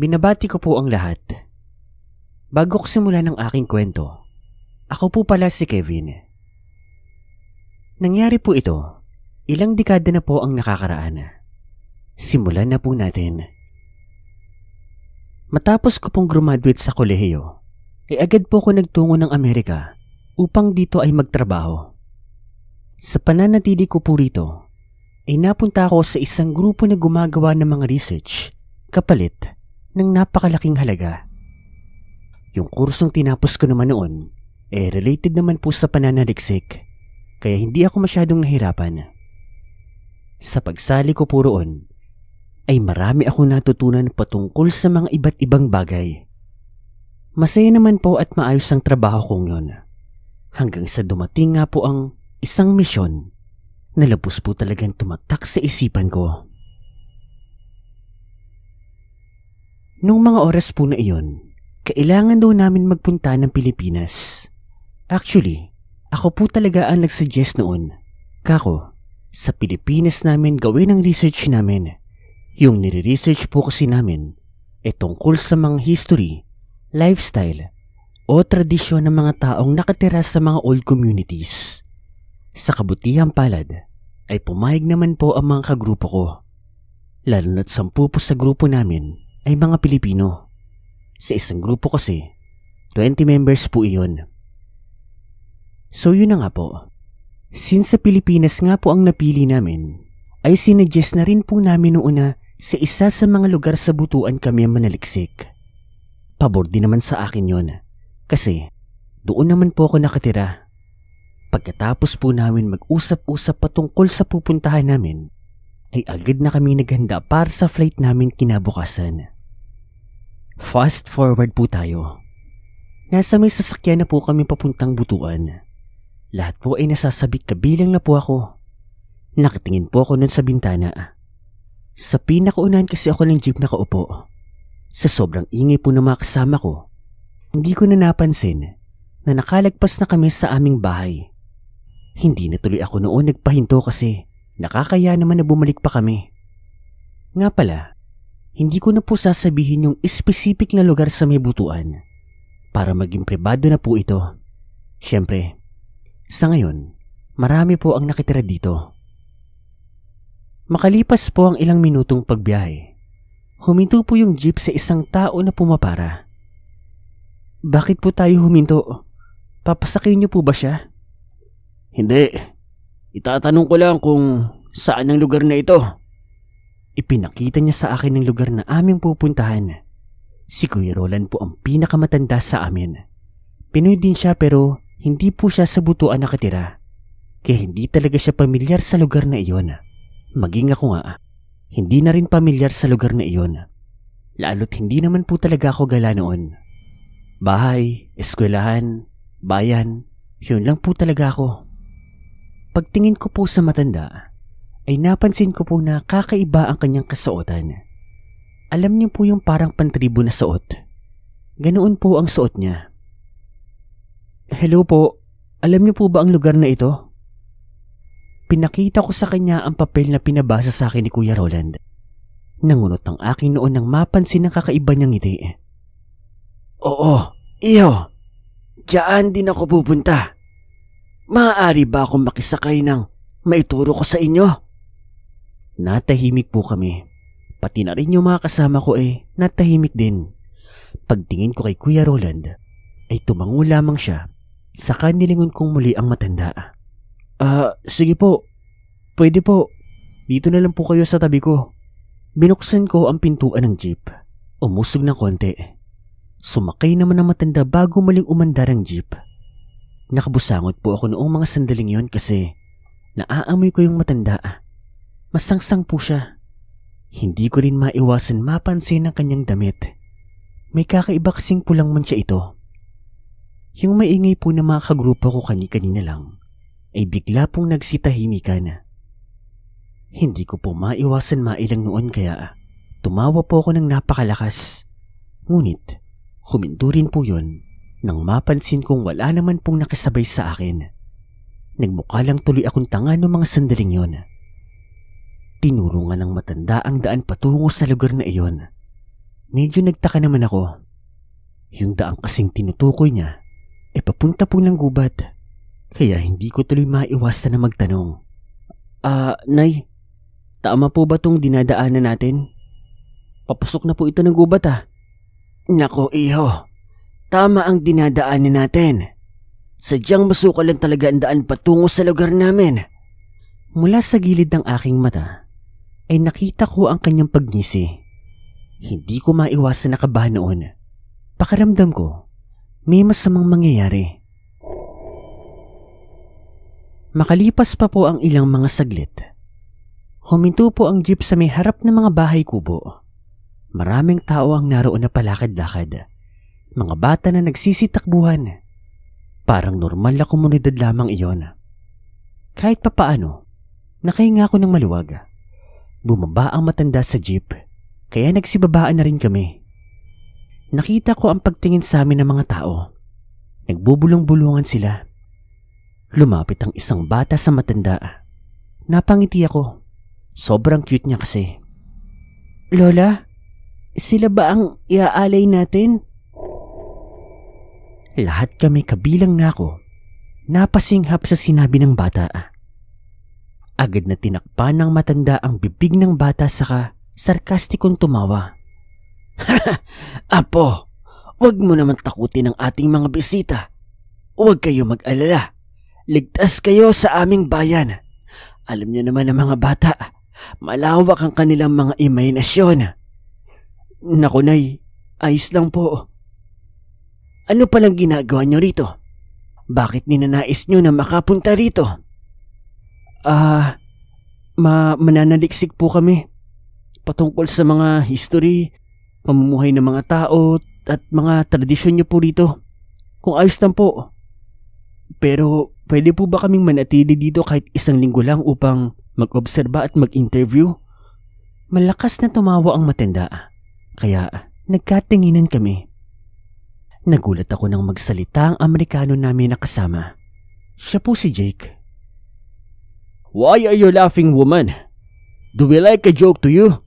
Binabati ko po ang lahat. Bago ko simula ng aking kwento, ako po pala si Kevin. Nangyari po ito, ilang dekada na po ang nakakaraan. Simulan na po natin. Matapos ko pong graduate sa kolehiyo, ay eh agad po ko nagtungo ng Amerika upang dito ay magtrabaho. Sa pananatili ko po rito, ay napunta ako sa isang grupo na gumagawa ng mga research, kapalit ng napakalaking halaga. Yung kursong tinapos ko naman noon, eh related naman po sa pananaliksik, kaya hindi ako masyadong nahirapan. Sa pagsali ko po roon, ay marami ako natutunan patungkol sa mga iba't ibang bagay. Masaya naman po at maayos ang trabaho kong yon. Hanggang sa dumating nga po ang isang misyon na labos po talagang tumatak sa isipan ko. Nung mga oras po na iyon, kailangan daw namin magpunta ng Pilipinas. Actually, ako po talaga ang nagsuggest noon. Kako, sa Pilipinas namin gawin ang research namin. Yung nire-research po kasi namin ay tungkol sa mga history, lifestyle, o tradisyon ng mga taong nakatira sa mga old communities. Sa kabutihang palad, ay pumayag naman po ang mga kagrupo ko. Lalo na't sampu po sa grupo namin ay mga Pilipino. Sa isang grupo kasi, 20 members po iyon. So yun na nga po. Since sa Pilipinas nga po ang napili namin, ay sinuggest na rin po namin noon sa isa sa mga lugar sa butuan kami ang manaliksik. Pabor din naman sa akin yon kasi doon naman po ako nakatira. Pagkatapos po namin mag-usap-usap patungkol sa pupuntahan namin, ay agad na kami naghanda para sa flight namin kinabukasan. Fast forward po tayo. Nasa may sasakyan na po kami papuntang butuan. Lahat po ay nasasabik kabilang na po ako. Nakatingin po ako nun sa bintana. Sa pinakaunahan kasi ako ng jeep nakaupo. Sa sobrang ingay po ng mga kasama ko, hindi ko na napansin na nakalagpas na kami sa aming bahay. Hindi na tuloy ako noon nagpahinto kasi nakakaya naman na bumalik pa kami. Nga pala, hindi ko na po sasabihin yung specific na lugar sa may butuan para maging pribado na po ito. Siyempre, sa ngayon, marami po ang nakitira dito. Makalipas po ang ilang minutong pagbiyahe, huminto po yung jeep sa isang tao na pumapara. Bakit po tayo huminto? Papasakay niyo po ba siya? Hindi. Itatanong ko lang kung saan ang lugar na ito. Ipinakita niya sa akin ang lugar na aming pupuntahan. Si Kuya Roland po ang pinakamatanda sa amin. Pinoy din siya pero hindi po siya sa butuan nakatira. Kaya hindi talaga siya pamilyar sa lugar na iyon. Maging ako nga, hindi na rin pamilyar sa lugar na iyon. Lalo't hindi naman po talaga ako gala noon. Bahay, eskwelahan, bayan, yun lang po talaga ako. Pagtingin ko po sa matanda, ay napansin ko po na kakaiba ang kanyang kasuotan. Alam niyo po yung parang pantribo na suot. Ganoon po ang suot niya. Hello po, alam niyo po ba ang lugar na ito? Pinakita ko sa kanya ang papel na pinabasa sa akin ni Kuya Roland. Nangunot ang akin noon nang mapansin ang kakaiba niyang ngiti. Oo, iyo. Diyan din ako pupunta. Maaari ba akong makisakay ng maituro ko sa inyo? Natahimik po kami. Pati na rin yung mga kasama ko eh, natahimik din. Pagtingin ko kay Kuya Roland, ay tumango lamang siya. Saka nilingon kong muli ang matanda. Ah, uh, sige po. Pwede po. Dito na lang po kayo sa tabi ko. Binuksan ko ang pintuan ng jeep. Umusog ng konti. Sumakay naman ang matanda bago muling umandar ang jeep. Nakabusangot po ako noong mga sandaling yon kasi naaamoy ko yung matanda. Masangsang po siya. Hindi ko rin maiwasan mapansin ang kanyang damit. May kakaiba kasing pulang man siya ito. Yung maingay po ng mga kagrupo ko kani-kanina lang ay bigla pong nagsitahimikan. Hindi ko po maiwasan mailang noon kaya tumawa po ako ng napakalakas. Ngunit huminto rin po yun nang mapansin kong wala naman pong nakisabay sa akin. Nagmukha lang tuloy akong tanga noong mga sandaling yon. Tinuro nga ng matanda ang daan patungo sa lugar na iyon. Medyo nagtaka naman ako. Yung daang kasing tinutukoy niya, e papunta po ng gubat. Kaya hindi ko tuloy maiwasan na magtanong. Ah, uh, Nay, tama po ba tong dinadaanan natin? Papasok na po ito ng gubat ah. Nako iho, tama ang dinadaanan natin. Sadyang lang talaga ang daan patungo sa lugar namin. Mula sa gilid ng aking mata, ay nakita ko ang kanyang pagngisi. Hindi ko maiwasan na kabahan noon. Pakaramdam ko, may masamang mangyayari. Makalipas pa po ang ilang mga saglit. Huminto po ang jeep sa may harap ng mga bahay kubo. Maraming tao ang naroon na palakad-lakad. Mga bata na nagsisitakbuhan. Parang normal na komunidad lamang iyon. Kahit papaano, nakahinga ako ng maluwaga. Bumaba ang matanda sa jeep kaya nagsibabaan na rin kami. Nakita ko ang pagtingin sa amin ng mga tao. Nagbubulong-bulungan sila. Lumapit ang isang bata sa matanda. Napangiti ako. Sobrang cute niya kasi. Lola, sila ba ang iaalay natin? Lahat kami kabilang na ako. Napasinghap sa sinabi ng bata. Agad na tinakpan ng matanda ang bibig ng bata saka sarkastikong tumawa. Apo, wag mo naman takutin ang ating mga bisita. Huwag kayo mag-alala. Ligtas kayo sa aming bayan. Alam niyo naman ang mga bata, malawak ang kanilang mga imahinasyon. Naku nay, ayos lang po. Ano palang ginagawa niyo rito? Bakit ninanais niyo na makapunta rito? Ah, ma mananaliksik po kami patungkol sa mga history, pamumuhay ng mga tao at mga tradisyon niyo po dito. Kung ayos lang po. Pero pwede po ba kaming manatili dito kahit isang linggo lang upang mag-obserba at mag-interview? Malakas na tumawa ang matanda. Kaya nagkatinginan kami. Nagulat ako nang magsalita ang Amerikano namin nakasama. kasama. Siya po si Jake. Why are you laughing, woman? Do we like a joke to you?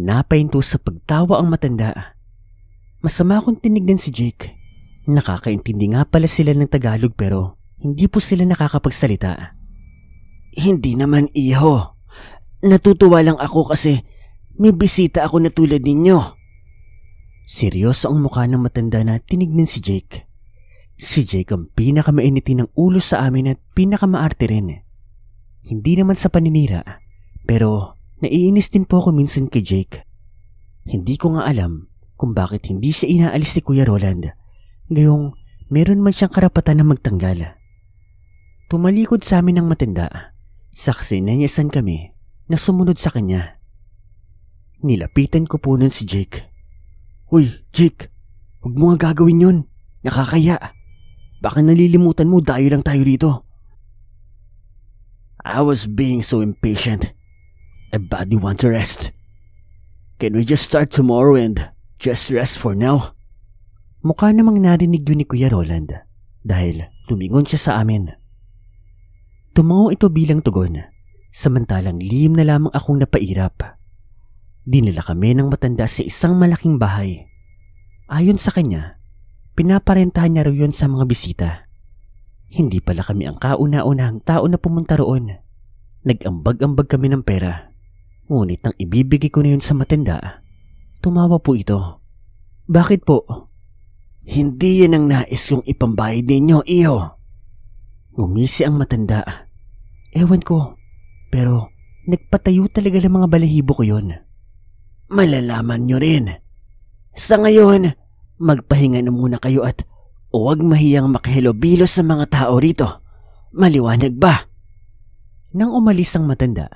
Napahinto sa pagtawa ang matanda. Masama akong tinignan si Jake. Nakakaintindi nga pala sila ng Tagalog pero hindi po sila nakakapagsalita. Hindi naman iho. Natutuwa lang ako kasi may bisita ako na tulad ninyo. Seryoso ang mukha ng matanda na tinignan si Jake. Si Jake ang pinakamainitin ng ulo sa amin at pinakamaarte rin. Hindi naman sa paninira, pero naiinis din po ako minsan kay Jake. Hindi ko nga alam kung bakit hindi siya inaalis ni Kuya Roland. Gayong meron man siyang karapatan na magtanggal. Tumalikod sa amin ng matanda. Saksi na san kami na sumunod sa kanya. Nilapitan ko po nun si Jake. Uy, Jake! Huwag mo nga gagawin yun. Nakakaya. Baka nalilimutan mo, dahil lang tayo rito. I was being so impatient. I badly want to rest. Can we just start tomorrow and just rest for now? Mukha namang narinig yun ni Kuya Roland dahil tumingon siya sa amin. Tumango ito bilang tugon, samantalang lihim na lamang akong napairap. Dinala kami ng matanda sa isang malaking bahay. Ayon sa kanya, pinaparentahan niya raw yun sa mga bisita. Hindi pala kami ang kauna-unahang tao na pumunta roon. Nag-ambag-ambag kami ng pera. Ngunit nang ibibigay ko na yun sa matanda, tumawa po ito. Bakit po? Hindi yan ang nais kong ipambayad ninyo, iyo. Ngumisi ang matanda. Ewan ko, pero nagpatayo talaga ng mga balahibo ko yon. Malalaman nyo rin. Sa ngayon, magpahinga na muna kayo at Huwag mahiyang makihilobilo sa mga tao rito. Maliwanag ba? Nang umalis ang matanda,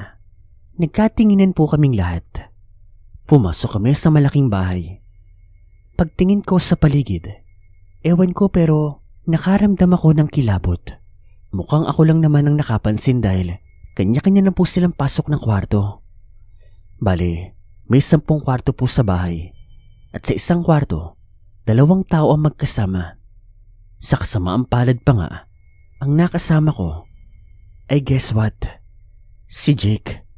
nagkatinginan po kaming lahat. Pumasok kami sa malaking bahay. Pagtingin ko sa paligid, ewan ko pero nakaramdam ako ng kilabot. Mukhang ako lang naman ang nakapansin dahil kanya-kanya na po silang pasok ng kwarto. Bale, may sampung kwarto po sa bahay. At sa isang kwarto, dalawang tao ang magkasama. Sa kasamaang palad pa nga, ang nakasama ko ay guess what? Si Jake.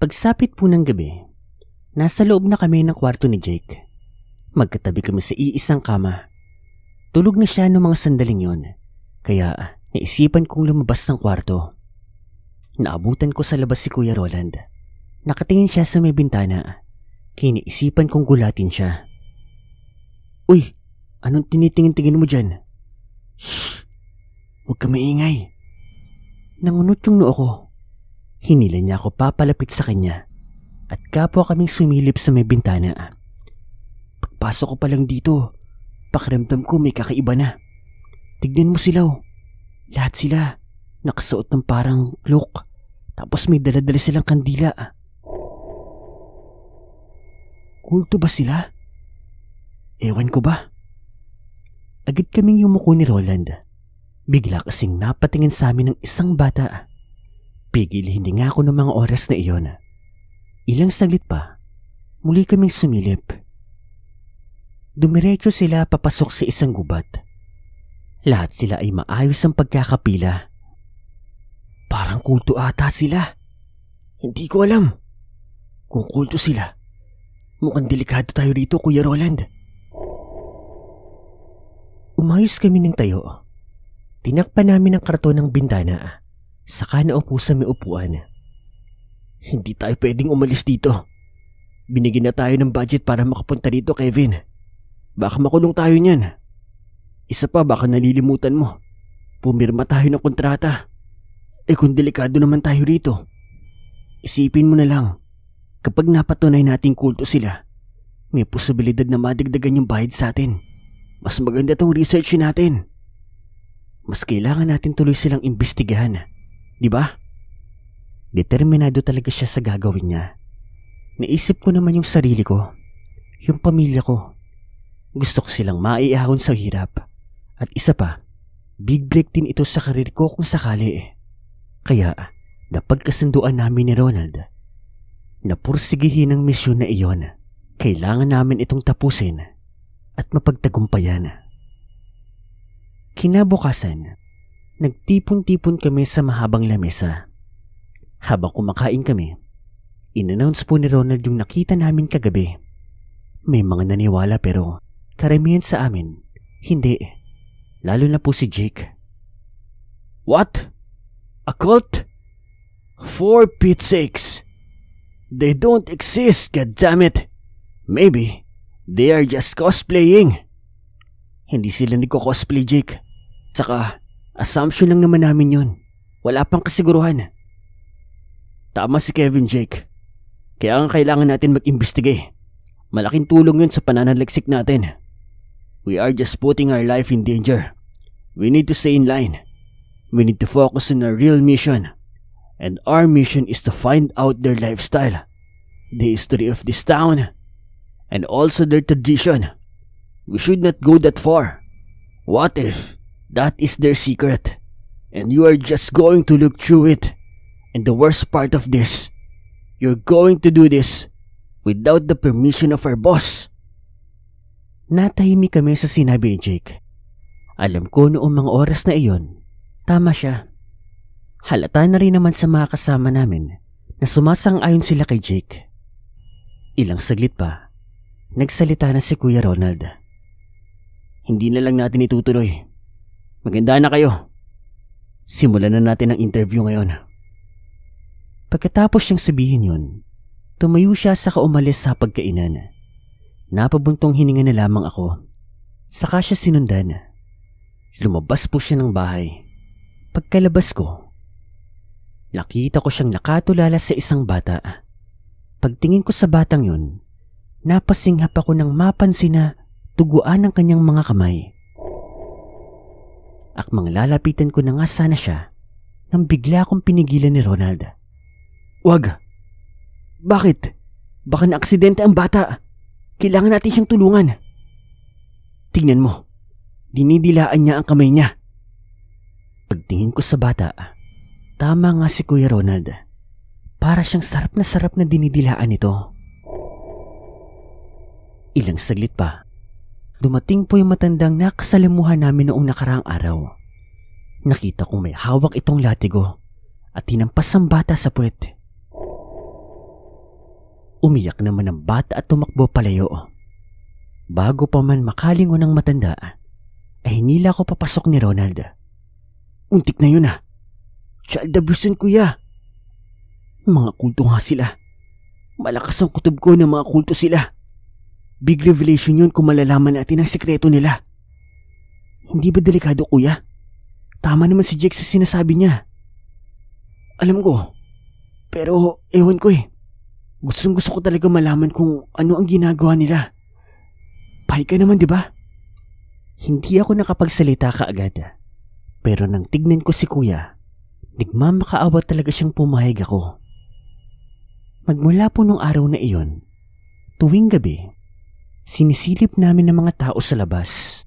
Pagsapit po ng gabi, nasa loob na kami ng kwarto ni Jake. Magkatabi kami sa iisang kama. Tulog na siya noong mga sandaling yon, kaya naisipan kong lumabas ng kwarto. Naabutan ko sa labas si Kuya Roland. Nakatingin siya sa may bintana. Kiniisipan kong gulatin siya. Uy, Anong tinitingin-tingin mo dyan? Shh! Huwag ka maingay. Nangunot yung noo ko. Hinila niya ako papalapit sa kanya at kapwa kaming sumilip sa may bintana. Pagpasok ko palang dito, pakiramdam ko may kakaiba na. Tignan mo sila oh. Lahat sila nakasuot ng parang cloak tapos may daladala silang kandila. Kulto ba sila? Ewan ko ba? Agad kaming yumuko ni Roland. Bigla kasing napatingin sa amin ng isang bata. Pigil hindi nga ako ng mga oras na iyon. Ilang saglit pa, muli kaming sumilip. Dumiretso sila papasok sa isang gubat. Lahat sila ay maayos ang pagkakapila. Parang kulto ata sila. Hindi ko alam. Kung kulto sila, mukhang delikado tayo rito, Kuya Roland. Umayos kami ng tayo. Tinakpan namin ang karton ng bintana. Saka naupo sa may upuan. Hindi tayo pwedeng umalis dito. Binigyan na tayo ng budget para makapunta dito, Kevin. Baka makulong tayo niyan. Isa pa baka nalilimutan mo. Pumirma tayo ng kontrata. Eh kung delikado naman tayo rito. Isipin mo na lang. Kapag napatunay nating kulto sila, may posibilidad na madagdagan yung bayad sa atin. Mas maganda tong research natin. Mas kailangan natin tuloy silang imbestigahan, di ba? Determinado talaga siya sa gagawin niya. Naisip ko naman yung sarili ko, yung pamilya ko. Gusto ko silang maiahon sa hirap. At isa pa, big break din ito sa karir ko kung sakali. Kaya, napagkasunduan namin ni Ronald na pursigihin ang misyon na iyon. Kailangan namin itong tapusin at mapagtagumpayan. Kinabukasan, nagtipon-tipon kami sa mahabang lamesa. Habang kumakain kami, inannounce po ni Ronald yung nakita namin kagabi. May mga naniwala pero karamihan sa amin, hindi. Lalo na po si Jake. What? A cult? For Pete's sakes! They don't exist, goddammit! Maybe. They are just cosplaying. Hindi sila nagko-cosplay, Jake. Saka, assumption lang naman namin yun. Wala pang kasiguruhan. Tama si Kevin, Jake. Kaya ang kailangan natin mag-imbestigay. Malaking tulong yun sa pananaliksik natin. We are just putting our life in danger. We need to stay in line. We need to focus on our real mission. And our mission is to find out their lifestyle. The history of this town and also their tradition. We should not go that far. What if that is their secret and you are just going to look through it? And the worst part of this, you're going to do this without the permission of our boss. Natahimik kami sa sinabi ni Jake. Alam ko noong mga oras na iyon, tama siya. Halata na rin naman sa mga kasama namin na sumasang ayon sila kay Jake. Ilang saglit pa, Nagsalita na si Kuya Ronald. Hindi na lang natin itutuloy. Maganda na kayo. Simulan na natin ang interview ngayon. Pagkatapos niyang sabihin yun, tumayo siya sa kaumalis sa pagkainan. Napabuntong hininga na lamang ako. Saka siya sinundan. Lumabas po siya ng bahay. Pagkalabas ko, nakita ko siyang nakatulala sa isang bata. Pagtingin ko sa batang yun, napasinghap ako nang mapansin na tuguan ang kanyang mga kamay. Akmang lalapitan ko na nga sana siya nang bigla akong pinigilan ni Ronald. Wag! Bakit? Baka na aksidente ang bata. Kailangan natin siyang tulungan. Tingnan mo. Dinidilaan niya ang kamay niya. Pagtingin ko sa bata, tama nga si Kuya Ronald. Para siyang sarap na sarap na dinidilaan ito. Ilang saglit pa. Dumating po yung matandang nakasalamuhan namin noong nakaraang araw. Nakita kong may hawak itong latigo at hinampas ang bata sa puwet. Umiyak naman ang bata at tumakbo palayo. Bago pa man makalingon ng matanda, ay hinila ko papasok ni Ronald. Untik na yun ah. Child abuse kuya. Mga kulto nga sila. Malakas ang kutob ko ng mga kulto sila. Big revelation yun kung malalaman natin ang sekreto nila. Hindi ba delikado kuya? Tama naman si Jake sa sinasabi niya. Alam ko. Pero ewan ko eh. Gustong gusto ko talaga malaman kung ano ang ginagawa nila. Pahay ka naman, di ba? Hindi ako nakapagsalita kaagad. Ah. Pero nang tignan ko si kuya, nagmamakaawa talaga siyang pumahig ako. Magmula po nung araw na iyon, tuwing gabi, Sinisilip namin ng mga tao sa labas.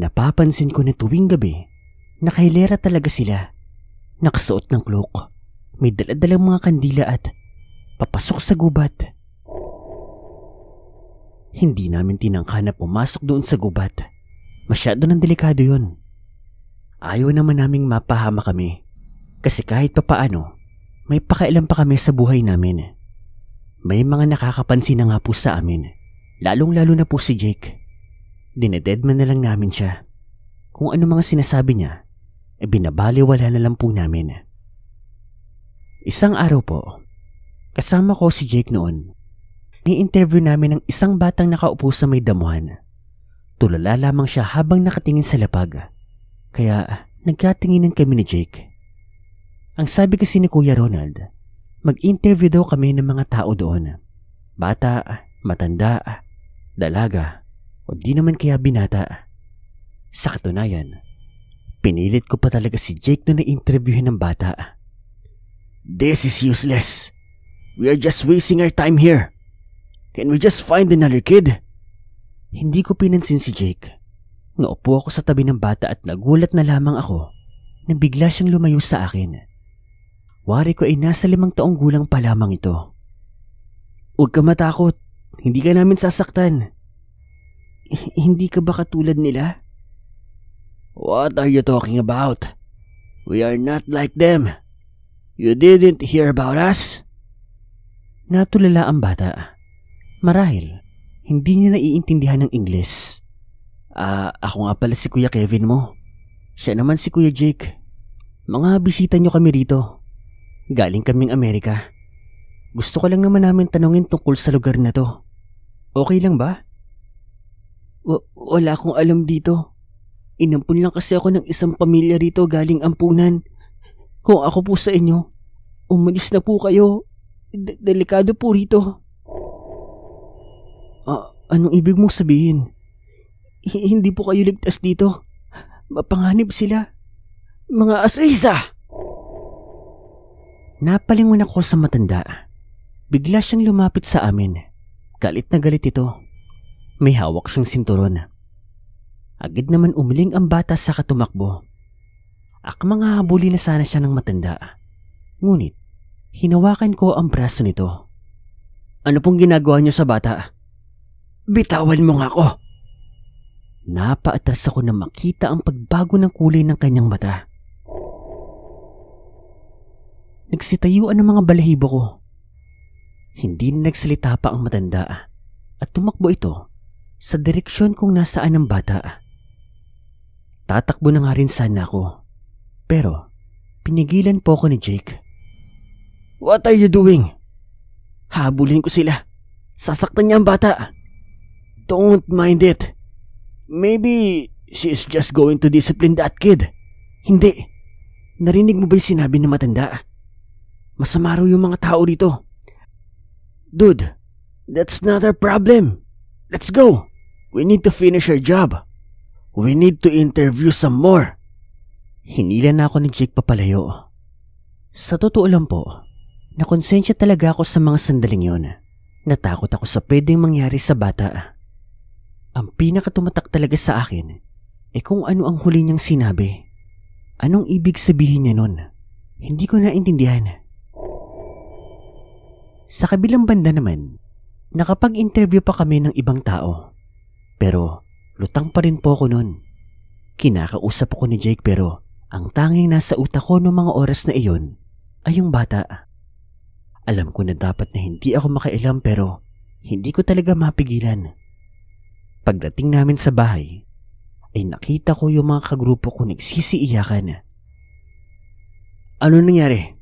Napapansin ko na tuwing gabi, nakahilera talaga sila. Nakasuot ng cloak, may daladalang mga kandila at papasok sa gubat. Hindi namin tinangka na pumasok doon sa gubat. Masyado ng delikado yon. Ayaw naman naming mapahama kami kasi kahit papaano, may pakailan pa kami sa buhay namin. May mga nakakapansin na nga po sa amin. Lalong-lalo na po si Jake. Dinedeadman na lang namin siya. Kung ano mga sinasabi niya, e binabaliwala na lang po namin. Isang araw po, kasama ko si Jake noon. Ni-interview namin ang isang batang nakaupo sa may damuhan. Tulala lamang siya habang nakatingin sa lapag. Kaya nagkatinginan kami ni Jake. Ang sabi kasi ni Kuya Ronald, mag-interview daw kami ng mga tao doon. Bata, matanda, dalaga o di naman kaya binata. Sa katunayan, pinilit ko pa talaga si Jake na na-interviewin ng bata. This is useless. We are just wasting our time here. Can we just find another kid? Hindi ko pinansin si Jake. Naupo ako sa tabi ng bata at nagulat na lamang ako nang bigla siyang lumayo sa akin. Wari ko ay nasa limang taong gulang pa lamang ito. Huwag ka matakot. Hindi ka namin sasaktan. H- hindi ka ba katulad nila? What are you talking about? We are not like them. You didn't hear about us? Natulala ang bata. Marahil, hindi niya naiintindihan ng Ingles. Ah, uh, ako nga pala si Kuya Kevin mo. Siya naman si Kuya Jake. Mga bisita niyo kami rito. Galing kaming Amerika. Gusto ko lang naman namin tanungin tungkol sa lugar na to. Okay lang ba? W wala akong alam dito. Inampun lang kasi ako ng isang pamilya rito galing ampunan. Kung ako po sa inyo, umalis na po kayo. D delikado po rito. Ah, anong ibig mong sabihin? H hindi po kayo ligtas dito. Mapanganib sila. Mga asisa! Napalingon ako sa matanda. Bigla siyang lumapit sa amin. Galit na galit ito. May hawak siyang sinturon. Agad naman umiling ang bata sa katumakbo. Akmang hahabuli na sana siya ng matanda. Ngunit, hinawakan ko ang braso nito. Ano pong ginagawa niyo sa bata? Bitawan mo nga ako! Napaatras ako na makita ang pagbago ng kulay ng kanyang mata. Nagsitayuan ang mga balahibo ko. Hindi nagsalita pa ang matanda at tumakbo ito sa direksyon kung nasaan ang bata. Tatakbo na nga rin sana ako. Pero pinigilan po ako ni Jake. What are you doing? Habulin ko sila. Sasaktan niya ang bata. Don't mind it. Maybe she is just going to discipline that kid. Hindi. Narinig mo ba yung sinabi ng matanda? Masamaro yung mga tao dito. Dude, that's not our problem. Let's go. We need to finish our job. We need to interview some more. Hinila na ako ni Jake papalayo. Sa totoo lang po, nakonsensya talaga ako sa mga sandaling yon. Natakot ako sa pwedeng mangyari sa bata. Ang pinakatumatak talaga sa akin ay eh kung ano ang huli niyang sinabi. Anong ibig sabihin niya nun? Hindi ko naintindihan. Sa kabilang banda naman, nakapag-interview pa kami ng ibang tao. Pero lutang pa rin po ako noon. Kinakausap ko ni Jake pero ang tanging nasa utak ko noong mga oras na iyon ay yung bata. Alam ko na dapat na hindi ako makailam pero hindi ko talaga mapigilan. Pagdating namin sa bahay, ay nakita ko yung mga kagrupo ko nagsisiiyakan. Ano nangyari?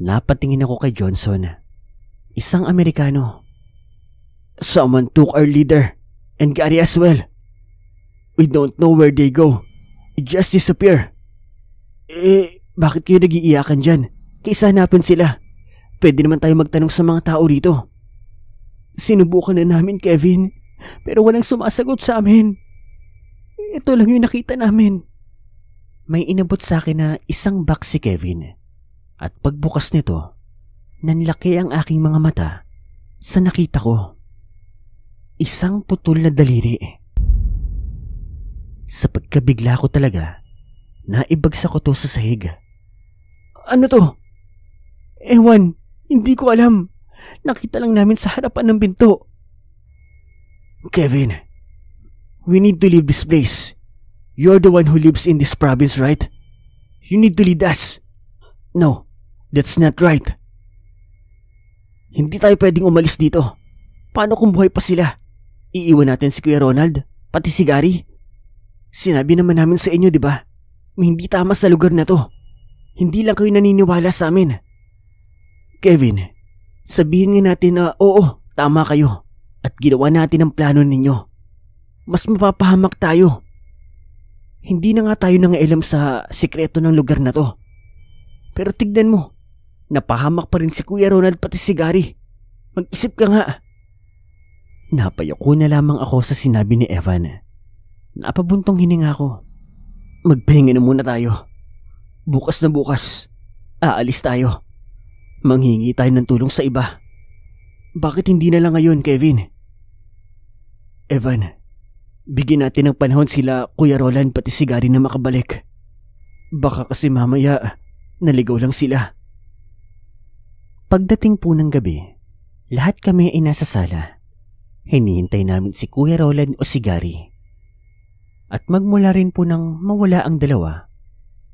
Napatingin ako kay Johnson. Isang Amerikano. Someone took our leader and Gary as well. We don't know where they go. They just disappear. Eh, bakit kayo nagiiyakan dyan? Kaysa hanapin sila. Pwede naman tayo magtanong sa mga tao rito. Sinubukan na namin, Kevin, pero walang sumasagot sa amin. Ito lang yung nakita namin. May inabot sa akin na isang box si Kevin. At pagbukas nito, nanlaki ang aking mga mata sa nakita ko. Isang putol na daliri. Sa pagkabigla ko talaga, naibagsak ko to sa sahig. Ano to? Ewan, hindi ko alam. Nakita lang namin sa harapan ng binto. Kevin, we need to leave this place. You're the one who lives in this province, right? You need to lead us. No, that's not right. Hindi tayo pwedeng umalis dito. Paano kung buhay pa sila? Iiwan natin si Kuya Ronald, pati si Gary. Sinabi naman namin sa inyo, di ba? May hindi tama sa lugar na to. Hindi lang kayo naniniwala sa amin. Kevin, sabihin nga natin na oo, tama kayo. At ginawa natin ang plano ninyo. Mas mapapahamak tayo. Hindi na nga tayo nangailam sa sikreto ng lugar na to. Pero tignan mo, Napahamak pa rin si Kuya Ronald pati si Gary. Mag-isip ka nga. Napayako na lamang ako sa sinabi ni Evan. Napabuntong hininga ko. Magpahinga na muna tayo. Bukas na bukas, aalis tayo. Manghingi tayo ng tulong sa iba. Bakit hindi na lang ngayon, Kevin? Evan, bigyan natin ng panahon sila Kuya Roland pati si Gary na makabalik. Baka kasi mamaya naligaw lang sila. Pagdating po ng gabi, lahat kami ay nasa sala. Hinihintay namin si Kuya Roland o si Gary. At magmula rin po nang mawala ang dalawa,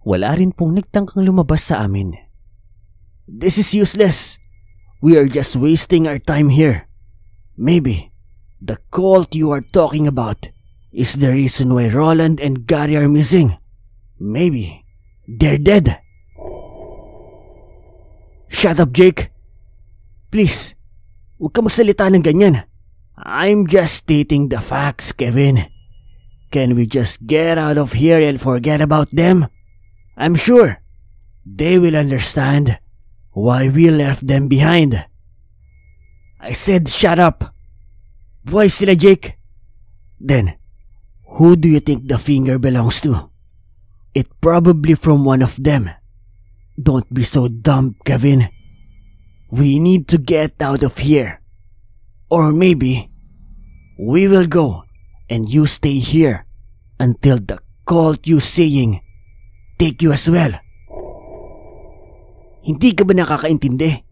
wala rin pong nagtangkang lumabas sa amin. This is useless. We are just wasting our time here. Maybe the cult you are talking about is the reason why Roland and Gary are missing. Maybe they're dead. Shut up, Jake. Please, huwag ka magsalita ng ganyan. I'm just stating the facts, Kevin. Can we just get out of here and forget about them? I'm sure they will understand why we left them behind. I said shut up. Why sila, Jake? Then, who do you think the finger belongs to? It probably from one of them. Don't be so dumb, Kevin. We need to get out of here. Or maybe we will go and you stay here until the cult you saying take you as well. Hindi ka ba nakakaintindi?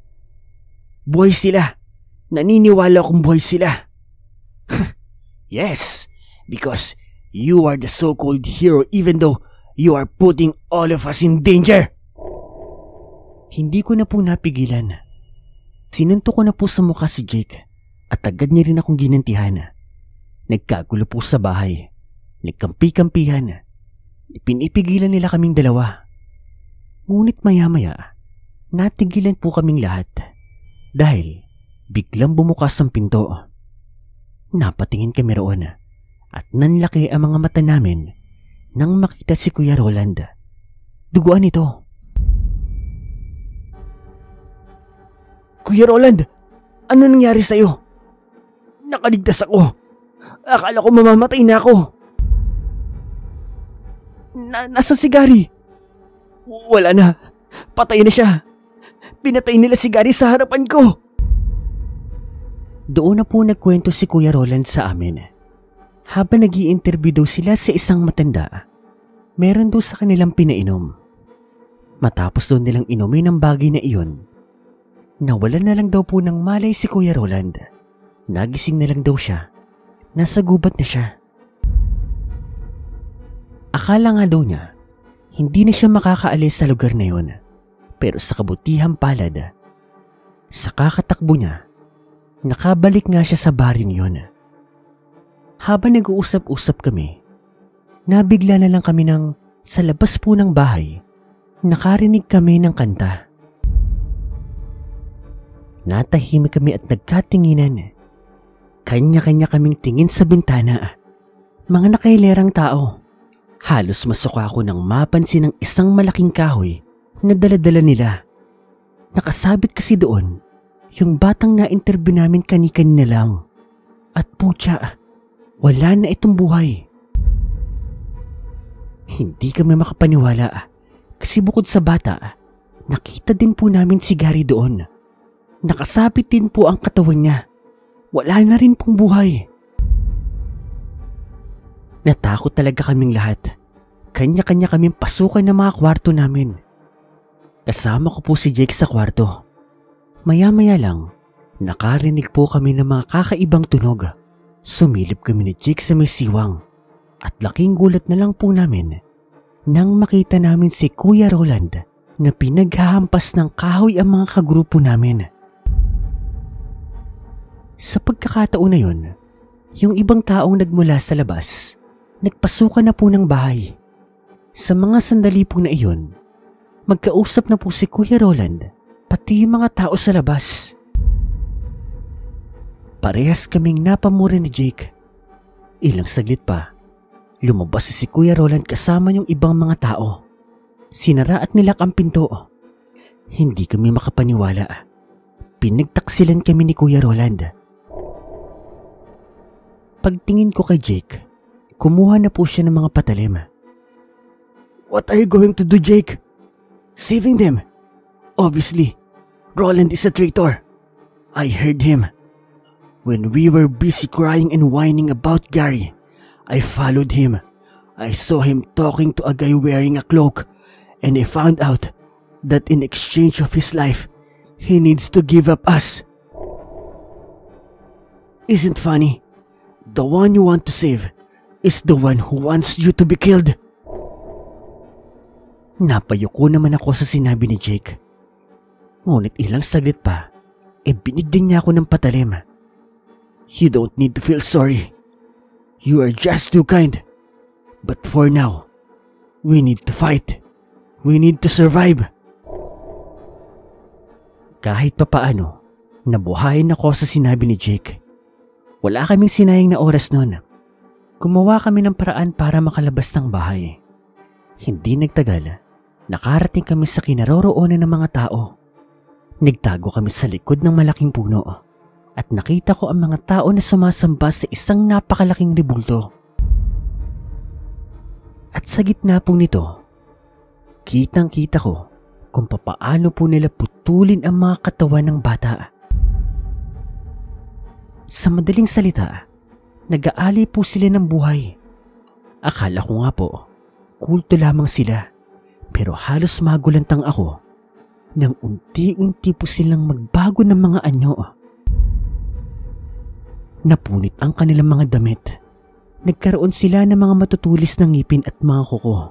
Boy sila. Naniniwala akong boy sila. yes, because you are the so-called hero even though you are putting all of us in danger. Hindi ko na po napigilan. Sinunto ko na po sa mukha si Jake at agad niya rin akong ginantihan. Nagkagulo po sa bahay. Nagkampi-kampihan. Ipinipigilan nila kaming dalawa. Ngunit maya-maya, natigilan po kaming lahat. Dahil biglang bumukas ang pinto. Napatingin kami roon at nanlaki ang mga mata namin nang makita si Kuya Roland. Duguan ito. Kuya Roland, ano nangyari sa'yo? Nakaligtas ako. Akala ko mamamatay na ako. Na nasa si Gary? Wala na. Patay na siya. Pinatay nila si Gary sa harapan ko. Doon na po nagkwento si Kuya Roland sa amin. Habang nag interview daw sila sa isang matanda, meron daw sa kanilang pinainom. Matapos doon nilang inumin ang bagay na iyon, Nawalan na lang daw po ng malay si Kuya Roland. Nagising na lang daw siya. Nasa gubat na siya. Akala nga daw niya, hindi na siya makakaalis sa lugar na yon. Pero sa kabutihang palad, sa kakatakbo niya, nakabalik nga siya sa barin yon. Habang nag-uusap-usap kami, nabigla na lang kami ng sa labas po ng bahay, nakarinig kami ng kanta. Natahimik kami at nagkatinginan. Kanya-kanya kaming tingin sa bintana. Mga nakailerang tao. Halos masuka ako nang mapansin ang isang malaking kahoy na daladala nila. Nakasabit kasi doon yung batang na-interview namin kani-kanina lang. At putya, wala na itong buhay. Hindi kami makapaniwala ah. kasi bukod sa bata, nakita din po namin si Gary doon. Nakasabit din po ang katawan niya. Wala na rin pong buhay. Natakot talaga kaming lahat. Kanya-kanya kaming pasukan ng mga kwarto namin. Kasama ko po si Jake sa kwarto. Maya-maya lang, nakarinig po kami ng mga kakaibang tunog. Sumilip kami ni Jake sa may siwang at laking gulat na lang po namin nang makita namin si Kuya Roland na pinaghahampas ng kahoy ang mga kagrupo namin. Sa pagkakataon na yon, yung ibang taong nagmula sa labas, nagpasukan na po ng bahay. Sa mga sandali po na iyon, magkausap na po si Kuya Roland pati yung mga tao sa labas. Parehas kaming napamuri ni Jake. Ilang saglit pa, lumabas si Kuya Roland kasama yung ibang mga tao. Sinara at nilak ang pinto. Hindi kami makapaniwala. Pinagtaksilan kami ni Kuya Roland. Pagtingin ko kay Jake, kumuha na po siya ng mga patalim. What are you going to do, Jake? Saving them. Obviously, Roland is a traitor. I heard him. When we were busy crying and whining about Gary, I followed him. I saw him talking to a guy wearing a cloak and I found out that in exchange of his life, he needs to give up us. Isn't funny the one you want to save is the one who wants you to be killed. Napayuko naman ako sa sinabi ni Jake. Ngunit ilang saglit pa, e eh binigyan niya ako ng patalim. You don't need to feel sorry. You are just too kind. But for now, we need to fight. We need to survive. Kahit papaano, nabuhayin ako sa sinabi ni Jake. Wala kaming sinayang na oras noon. Gumawa kami ng paraan para makalabas ng bahay. Hindi nagtagal, nakarating kami sa kinaroroonan ng mga tao. Nagtago kami sa likod ng malaking puno at nakita ko ang mga tao na sumasamba sa isang napakalaking ribulto. At sa gitna po nito, kitang kita ko kung papaano po nila putulin ang mga katawan ng bata sa madaling salita, nag-aalay po sila ng buhay. Akala ko nga po, kulto lamang sila pero halos magulantang ako nang unti-unti po silang magbago ng mga anyo. Napunit ang kanilang mga damit. Nagkaroon sila ng mga matutulis ng ngipin at mga kuko.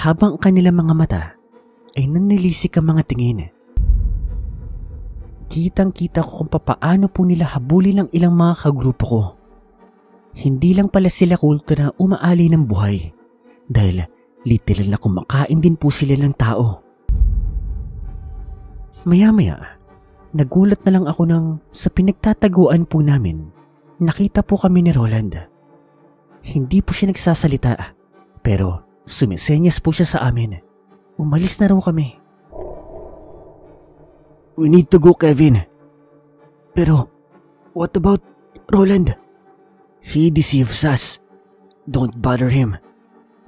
Habang ang kanilang mga mata ay nanilisik ang mga tingin kitang kita ko kung papaano po nila habulin ang ilang mga kagrupo ko. Hindi lang pala sila kulto na umaali ng buhay dahil literal na kumakain din po sila ng tao. Maya-maya, nagulat na lang ako nang sa pinagtataguan po namin, nakita po kami ni Roland. Hindi po siya nagsasalita pero sumisenyas po siya sa amin. Umalis na raw kami. We need to go, Kevin. Pero, what about Roland? He deceives us. Don't bother him.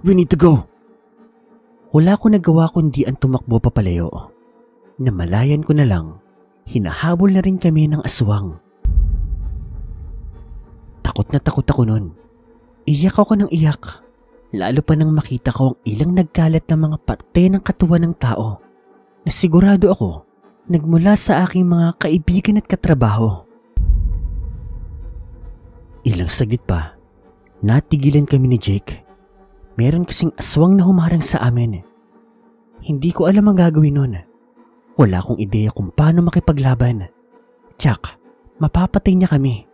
We need to go. Wala ko nagawa kundi ang tumakbo papalayo. Namalayan ko na lang, hinahabol na rin kami ng aswang. Takot na takot ako nun. Iyak ako ng iyak. Lalo pa nang makita ko ang ilang nagkalat na mga parte ng katawan ng tao Nasigurado ako nagmula sa aking mga kaibigan at katrabaho. Ilang saglit pa, natigilan kami ni Jake. Meron kasing aswang na humarang sa amin. Hindi ko alam ang gagawin nun. Wala akong ideya kung paano makipaglaban. Tsak, mapapatay niya kami.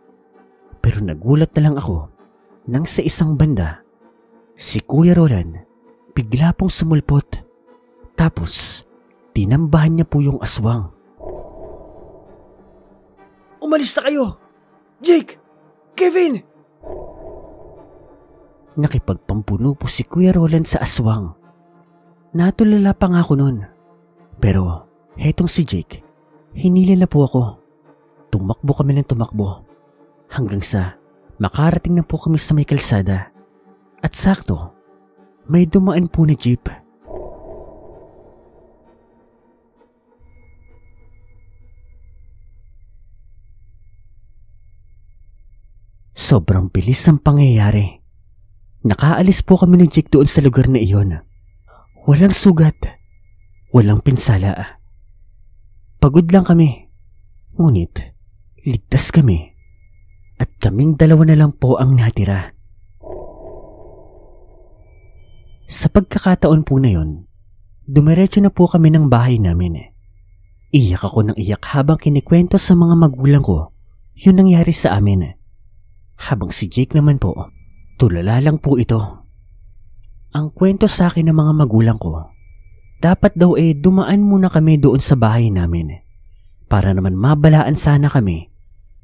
Pero nagulat na lang ako nang sa isang banda, si Kuya Roland bigla pong sumulpot. Tapos, Tinambahan niya po yung aswang. Umalis na kayo! Jake! Kevin! Nakipagpampuno po si Kuya Roland sa aswang. Natulala pa nga ako nun. Pero hetong si Jake, hinili na po ako. Tumakbo kami ng tumakbo hanggang sa makarating na po kami sa may kalsada. At sakto, may dumaan po na jeep. Sobrang bilis ang pangyayari. Nakaalis po kami ni Jake doon sa lugar na iyon. Walang sugat. Walang pinsala. Pagod lang kami. Ngunit, ligtas kami. At kaming dalawa na lang po ang natira. Sa pagkakataon po na yon, dumiretso na po kami ng bahay namin. Iyak ako ng iyak habang kinikwento sa mga magulang ko yun nangyari sa amin. Habang si Jake naman po, tulala lang po ito. Ang kwento sa akin ng mga magulang ko, dapat daw eh dumaan muna kami doon sa bahay namin para naman mabalaan sana kami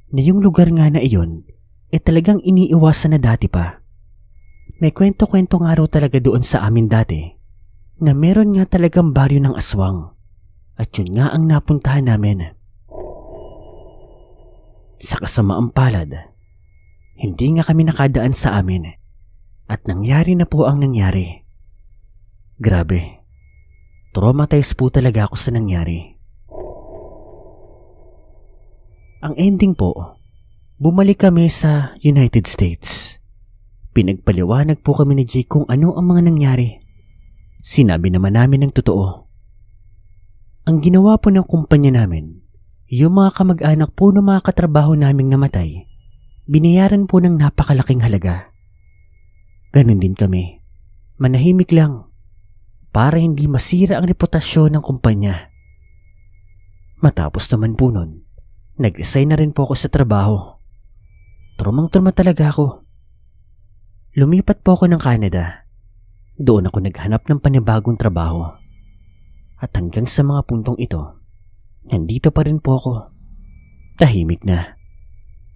na yung lugar nga na iyon eh talagang iniiwasan na dati pa. May kwento-kwento nga raw talaga doon sa amin dati na meron nga talagang baryo ng aswang at yun nga ang napuntahan namin. Sa kasamaang palad, hindi nga kami nakadaan sa amin at nangyari na po ang nangyari. Grabe, traumatized po talaga ako sa nangyari. Ang ending po, bumalik kami sa United States. Pinagpaliwanag po kami ni Jake kung ano ang mga nangyari. Sinabi naman namin ang totoo. Ang ginawa po ng kumpanya namin, yung mga kamag-anak po ng mga katrabaho naming namatay, Binayaran po ng napakalaking halaga. Ganon din kami. Manahimik lang para hindi masira ang reputasyon ng kumpanya. Matapos naman po nun, nag-resign na rin po ako sa trabaho. Trumang-truma talaga ako. Lumipat po ako ng Canada. Doon ako naghanap ng panibagong trabaho. At hanggang sa mga puntong ito, nandito pa rin po ako. Tahimik na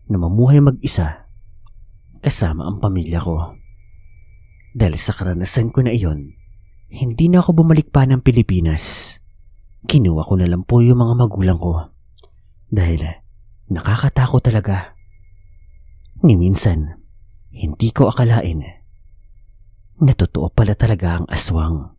na mamuhay mag-isa kasama ang pamilya ko. Dahil sa karanasan ko na iyon, hindi na ako bumalik pa ng Pilipinas. Kinuha ko na lang po yung mga magulang ko. Dahil nakakatakot talaga. Ni hindi ko akalain na totoo pala talaga ang aswang.